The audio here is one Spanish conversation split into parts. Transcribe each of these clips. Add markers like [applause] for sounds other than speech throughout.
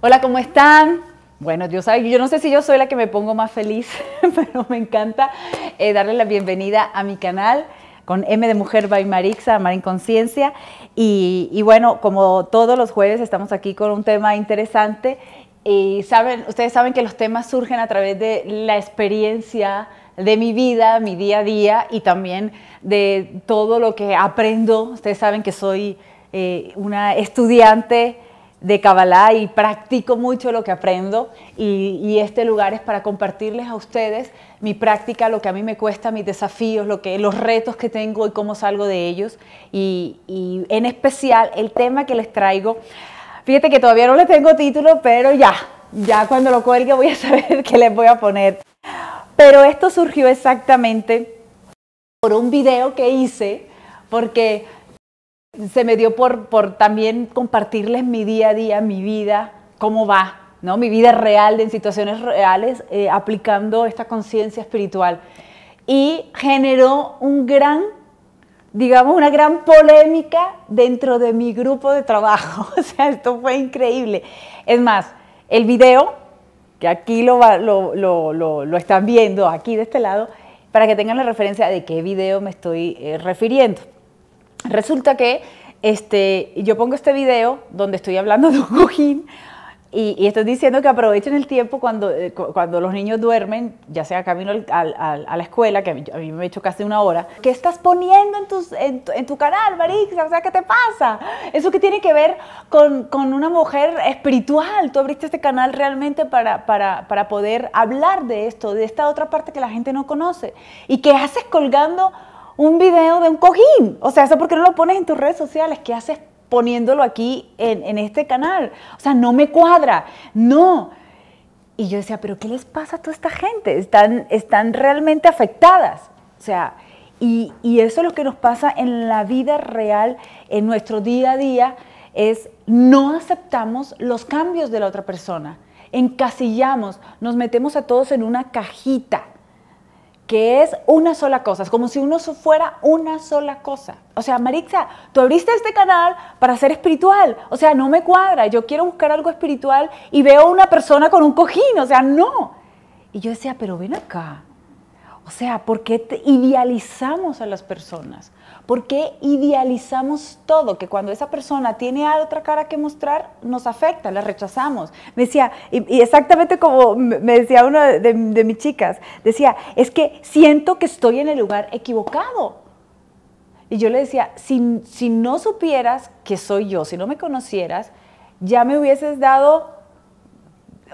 Hola, ¿cómo están? Bueno, Dios sabe, yo no sé si yo soy la que me pongo más feliz, [laughs] pero me encanta eh, darle la bienvenida a mi canal con M de Mujer by Marixa, Amar en Conciencia. Y, bueno, como todos los jueves estamos aquí con un tema interesante y saben, ustedes saben que los temas surgen a través de la experiencia, de mi vida, mi día a día y también de todo lo que aprendo. Ustedes saben que soy eh, una estudiante de Kabbalah y practico mucho lo que aprendo y, este lugar es para compartirles a ustedes mi práctica, lo que a mí me cuesta, mis desafíos, los retos que tengo y cómo salgo de ellos y, y en especial el tema que les traigo. Fíjate que todavía no le tengo título, pero ya, ya cuando lo cuelgue voy a saber [laughs] qué les voy a poner. Pero esto surgió exactamente por un video que hice porque se me dio por, también compartirles mi día a día, mi vida, cómo va, ¿no? mi vida real, en situaciones reales, eh, aplicando esta conciencia espiritual. Y generó un gran, digamos, una gran polémica dentro de mi grupo de trabajo. [laughs] O sea, esto fue increíble. Es más, el video, que aquí lo, están viendo, aquí de este lado, para que tengan la referencia de qué video me estoy eh, refiriendo. Resulta que este, yo pongo este video donde estoy hablando [laughs] de un cojín y, estoy diciendo que aprovechen el tiempo cuando, eh, cuando los niños duermen, ya sea camino a la escuela, que a mí, me he hecho casi una hora. ¿Qué estás poniendo en, tus, en, tu canal, Marix? O sea, ¿qué te pasa? Eso que tiene que ver con, con una mujer espiritual. Tú abriste este canal realmente para, para, para poder hablar de esto, de esta otra parte que la gente no conoce. ¿Y qué haces colgando un video de un cojín. O sea, ¿eso porque no lo pones en tus redes sociales? ¿Qué haces poniéndolo aquí en, este canal? O sea, no me cuadra. No. Y yo decía, ¿pero qué les pasa a toda esta gente? Están, están realmente afectadas. O sea, y, y eso es lo que nos pasa en la vida real, en nuestro día a día, es no aceptamos los cambios de la otra persona encasillamos, nos metemos a todos en una cajita que es una sola cosa, es como si uno fuera una sola cosa. O sea, Marixa, tú abriste este canal para ser espiritual, o sea, no me cuadra, yo quiero buscar algo espiritual y veo a una persona con un cojín, o sea, no. Y yo decía, pero ven acá, o sea, ¿por qué te idealizamos a las personas? ¿Por qué idealizamos todo? Que cuando esa persona tiene otra cara que mostrar, nos afecta, la rechazamos. Me decía, y, exactamente como me decía una de, mis chicas, decía, es que siento que estoy en el lugar equivocado. Y yo le decía, si, no supieras que soy yo, si no me conocieras, ya me hubieses dado,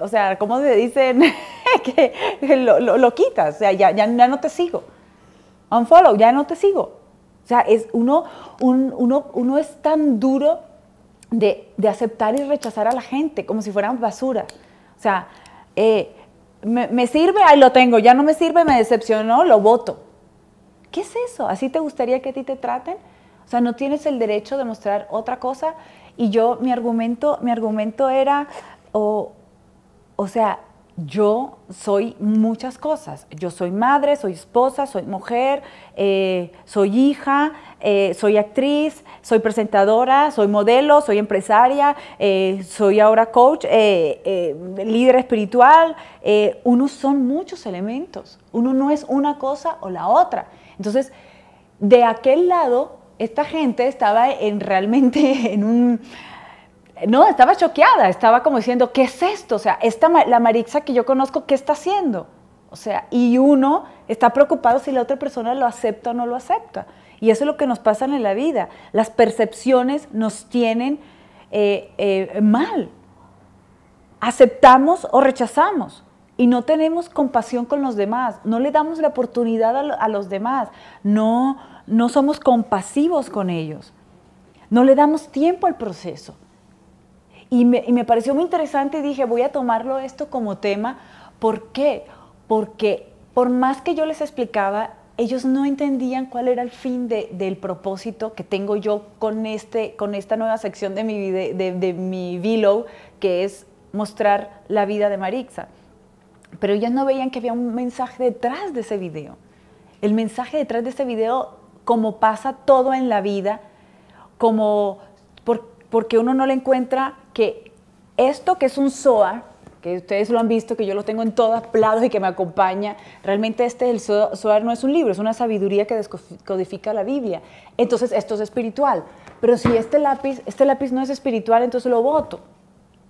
o sea, ¿cómo se dicen? [laughs] que lo, lo, quitas, o sea, ya, ya, ya no te sigo. Unfollow, ya no te sigo. O sea, es uno, uno, uno es tan duro de, de, aceptar y rechazar a la gente como si fueran basura. O sea, eh, me, me, sirve, ahí lo tengo, ya no me sirve, me decepcionó, lo voto. ¿Qué es eso? ¿Así te gustaría que a ti te traten? O sea, no tienes el derecho de mostrar otra cosa. Y yo, mi argumento, mi argumento era, o, o sea, yo soy muchas cosas. Yo soy madre, soy esposa, soy mujer, eh, soy hija, eh, soy actriz, soy presentadora, soy modelo, soy empresaria, eh, soy ahora coach, líder espiritual. Uno son muchos elementos. Uno no es una cosa o la otra. Entonces, de aquel lado, esta gente estaba en realmente [laughs] en un no, estaba choqueada, estaba como diciendo, ¿qué es esto? O sea, esta, la Marixa que yo conozco, ¿qué está haciendo? O sea, y uno está preocupado si la otra persona lo acepta o no lo acepta. Y eso es lo que nos pasa en la vida. Las percepciones nos tienen eh, eh, mal. Aceptamos o rechazamos y no tenemos compasión con los demás, no le damos la oportunidad a, los demás, no somos compasivos con ellos, no le damos tiempo al proceso. Y me, pareció muy interesante y dije, voy a tomarlo esto como tema. ¿Por qué? Porque por más que yo les explicaba, ellos no entendían cuál era el fin de, del propósito que tengo yo con, este, con esta nueva sección de mi, video, de, de mi vlog, que es mostrar la vida de Marixa. Pero ellos no veían que había un mensaje detrás de ese video. El mensaje detrás de ese video, como pasa todo en la vida, como por, porque uno no le encuentra que esto que es un SOA, que ustedes lo han visto, que yo lo tengo en todas lados y que me acompaña. Realmente este el SOAR no es un libro, es una sabiduría que descodifica la Biblia. Entonces esto es espiritual. Pero si este lápiz, este lápiz no es espiritual, entonces lo voto.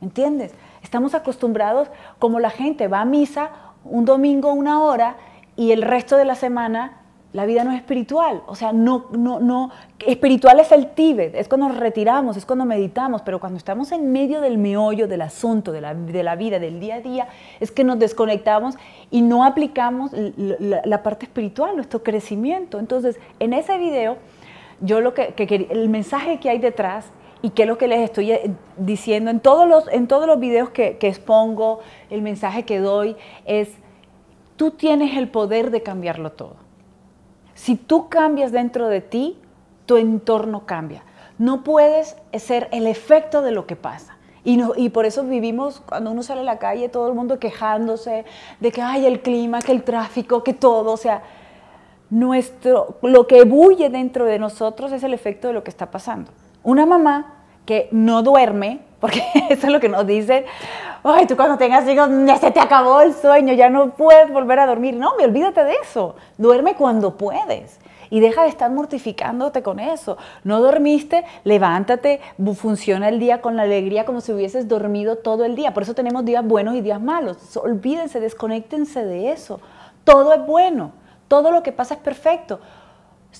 ¿Entiendes? Estamos acostumbrados como la gente va a misa un domingo una hora y el resto de la semana la vida no es espiritual, o sea, no, no, no, espiritual es el Tíbet, es cuando nos retiramos, es cuando meditamos, pero cuando estamos en medio del meollo del asunto, de la, vida, del día a día, es que nos desconectamos y no aplicamos la, parte espiritual, nuestro crecimiento. Entonces, en ese video, yo lo que, el mensaje que hay detrás y que es lo que les estoy eh, diciendo en todos los, en todos los videos que expongo, el mensaje que doy es, tú tienes el poder de cambiarlo todo. Si tú cambias dentro de ti, tu entorno cambia. No puedes ser el efecto de lo que pasa. Y, por eso vivimos, cuando uno sale a la calle, todo el mundo quejándose de que hay el clima, que el tráfico, que todo. O sea, nuestro, lo que bulle dentro de nosotros es el efecto de lo que está pasando. Una mamá que no duerme, porque [laughs] eso es lo que nos dicen, ay, tú cuando tengas hijos, mm, ya se te acabó el sueño, ya no puedes volver a dormir. No, me olvídate de eso. Duerme cuando puedes. Y deja de estar mortificándote con eso. No dormiste, levántate, funciona el día con la alegría como si hubieses dormido todo el día. Por eso tenemos días buenos y días malos. Olvídense, desconectense de eso. Todo es bueno, todo lo que pasa es perfecto.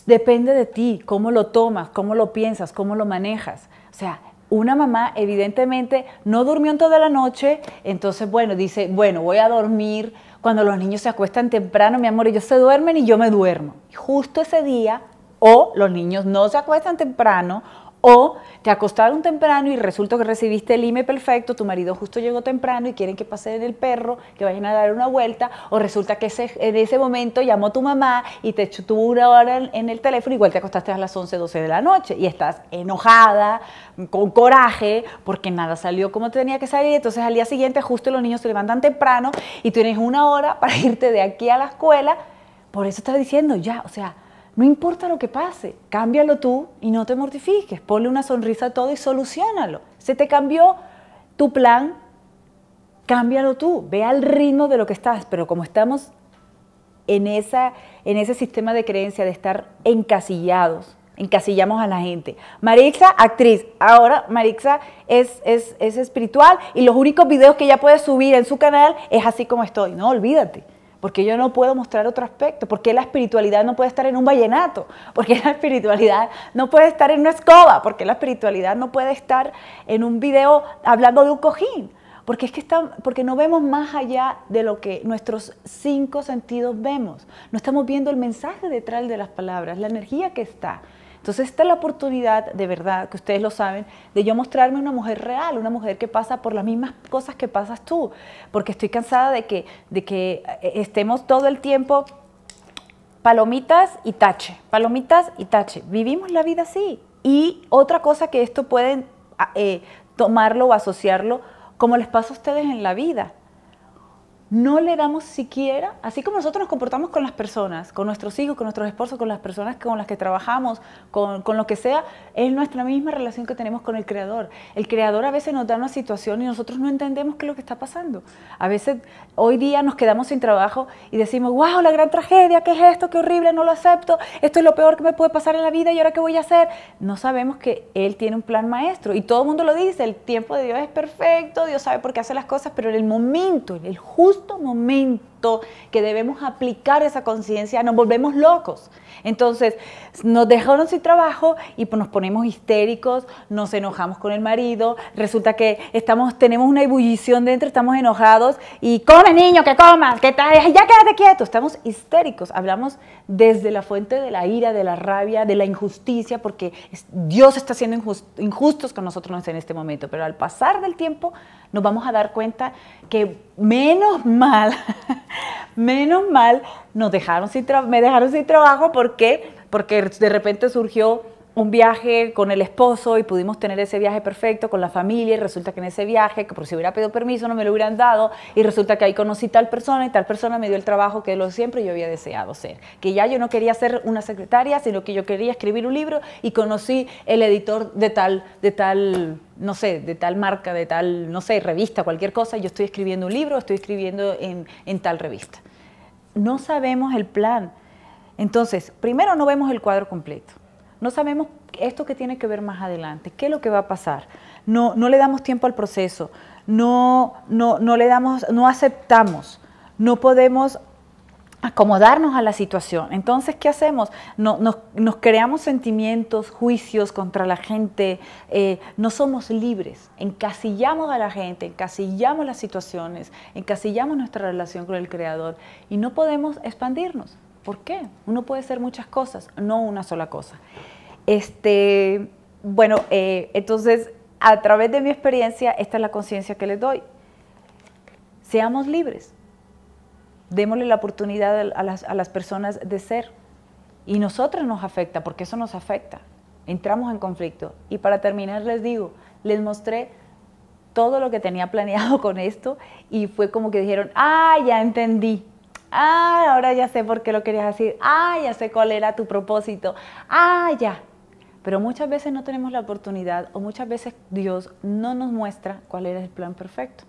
Depende de ti, cómo lo tomas, cómo lo piensas, cómo lo manejas. O sea, una mamá evidentemente no durmió toda la noche, entonces bueno, dice, bueno, voy a dormir cuando los niños se acuestan temprano, mi amor, ellos se duermen y yo me duermo. Justo ese día, o los niños no se acuestan temprano, o te acostaron temprano y resulta que recibiste el IME perfecto, tu marido justo llegó temprano y quieren que pase en el perro, que vayan a dar una vuelta, o resulta que en ese momento llamó tu mamá y te echó una hora en, el teléfono, igual te acostaste a las 11, 12 de la noche y estás enojada, con coraje, porque nada salió como tenía que salir, entonces al día siguiente justo los niños se levantan temprano y tienes una hora para irte de aquí a la escuela, por eso estás diciendo ya, o sea, no importa lo que pase, cámbialo tú y no te mortifiques. Ponle una sonrisa a todo y solucionalo. Se te cambió tu plan, cámbialo tú. Ve al ritmo de lo que estás. Pero como estamos en, esa, en ese sistema de creencia de estar encasillados, encasillamos a la gente. Marixa, actriz. Ahora Marixa es, es, es espiritual y los únicos videos que ella puede subir en su canal es así como estoy. No, olvídate porque yo no puedo mostrar otro aspecto, porque la espiritualidad no puede estar en un vallenato, porque la espiritualidad no puede estar en una escoba, porque la espiritualidad no puede estar en un video hablando de un cojín, porque es que porque no vemos más allá de lo que nuestros cinco sentidos vemos, no estamos viendo el mensaje detrás de las palabras, la energía que está. Entonces es la oportunidad, de verdad, que ustedes lo saben, de yo mostrarme una mujer real, una mujer que pasa por las mismas cosas que pasas tú, porque estoy cansada de que, de que eh, estemos todo el tiempo palomitas y tache, palomitas y tache. Vivimos la vida así. Y otra cosa que esto pueden ah, eh, tomarlo o asociarlo, como les pasa a ustedes en la vida no le damos siquiera, así como nosotros nos comportamos con las personas, con nuestros hijos, con nuestros esposos, con las personas con las que trabajamos, con, lo que sea, es nuestra misma relación que tenemos con el Creador. El Creador a veces nos da una situación y nosotros no entendemos qué es lo que está pasando. A veces hoy día nos quedamos sin trabajo y decimos, wow, la gran tragedia, ¿qué es esto? Qué horrible, no lo acepto, esto es lo peor que me puede pasar en la vida y ahora qué voy a hacer. No sabemos que Él tiene un plan maestro y todo el mundo lo dice, el tiempo de Dios es perfecto, Dios sabe por qué hace las cosas, pero en el momento, en el justo, justo momento que debemos aplicar esa conciencia, nos volvemos locos. Entonces, nos dejaron sin trabajo y pues nos ponemos histéricos, nos enojamos con el marido, resulta que estamos, tenemos una ebullición dentro, estamos enojados y come niño, que comas, que ya quédate quieto, estamos histéricos, hablamos desde la fuente de la ira, de la rabia, de la injusticia, porque Dios está siendo injustos con nosotros en este momento, pero al pasar del tiempo nos vamos a dar cuenta que menos mal Menos mal, nos dejaron sin me dejaron sin trabajo porque porque de repente surgió un viaje con el esposo y pudimos tener ese viaje perfecto con la familia y resulta que en ese viaje, que por si hubiera pedido permiso no me lo hubieran dado y resulta que ahí conocí tal persona y tal persona me dio el trabajo que lo siempre yo había deseado ser, que ya yo no quería ser una secretaria, sino que yo quería escribir un libro y conocí el editor de tal, de tal no sé, de tal marca, de tal, no sé, revista, cualquier cosa, yo estoy escribiendo un libro, estoy escribiendo en tal revista. No sabemos el plan. Entonces, primero no vemos el cuadro completo no sabemos esto que tiene que ver más adelante, qué es lo que va a pasar. No, le damos tiempo al proceso, no, no, no le damos, no aceptamos, no podemos acomodarnos a la situación. Entonces, ¿qué hacemos? No, nos, creamos sentimientos, juicios contra la gente, eh, no somos libres, encasillamos a la gente, encasillamos las situaciones, encasillamos nuestra relación con el Creador y no podemos expandirnos. ¿Por qué? Uno puede ser muchas cosas, no una sola cosa. Este, bueno, eh, entonces, a través de mi experiencia, esta es la conciencia que les doy. Seamos libres. Démosle la oportunidad a las, a las personas de ser. Y nosotros nos afecta, porque eso nos afecta. Entramos en conflicto. Y para terminar, les digo, les mostré todo lo que tenía [laughs] planeado con esto y fue como que dijeron, ah, ya entendí. Ah, ahora ya sé por qué lo querías decir. Ah, ya sé cuál era tu propósito. Ah, ya. Pero muchas veces no tenemos la oportunidad o muchas veces Dios no nos muestra cuál era el plan perfecto.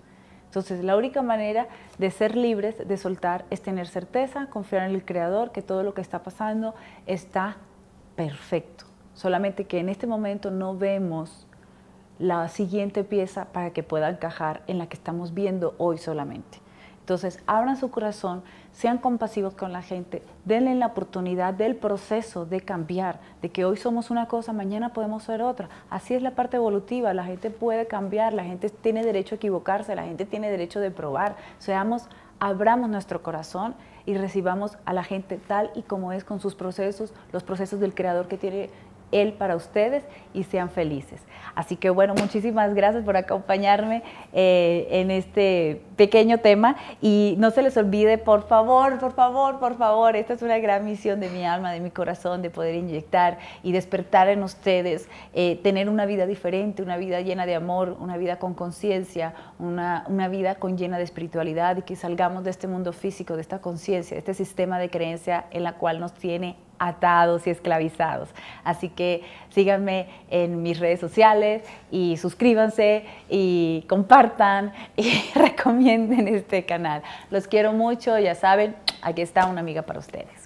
Entonces la única manera de ser libres, de soltar, es tener certeza, confiar en el Creador, que todo lo que está pasando está perfecto. Solamente que en este momento no vemos la siguiente pieza para que pueda encajar en la que estamos viendo hoy solamente. Entonces, abran su corazón, sean compasivos con la gente, denle la oportunidad del proceso de cambiar, de que hoy somos una cosa, mañana podemos ser otra. Así es la parte evolutiva, la gente puede cambiar, la gente tiene derecho a equivocarse, la gente tiene derecho de probar. Seamos, abramos nuestro corazón y recibamos a la gente tal y como es con sus procesos, los procesos del creador que tiene él para ustedes y sean felices. Así que bueno, muchísimas gracias por acompañarme eh, en este pequeño tema y no se les olvide, por favor, por favor, por favor, esta es una gran misión de mi alma, de mi corazón, de poder inyectar y despertar en ustedes, eh, tener una vida diferente, una vida llena de amor, una vida con conciencia, una, vida con llena de espiritualidad y que salgamos de este mundo físico, de esta conciencia, de este sistema de creencia en la cual nos tiene atados y esclavizados. Así que síganme en mis redes sociales y suscríbanse y compartan y [laughs] recomienden en este canal. Los quiero mucho, ya saben, aquí está una amiga para ustedes.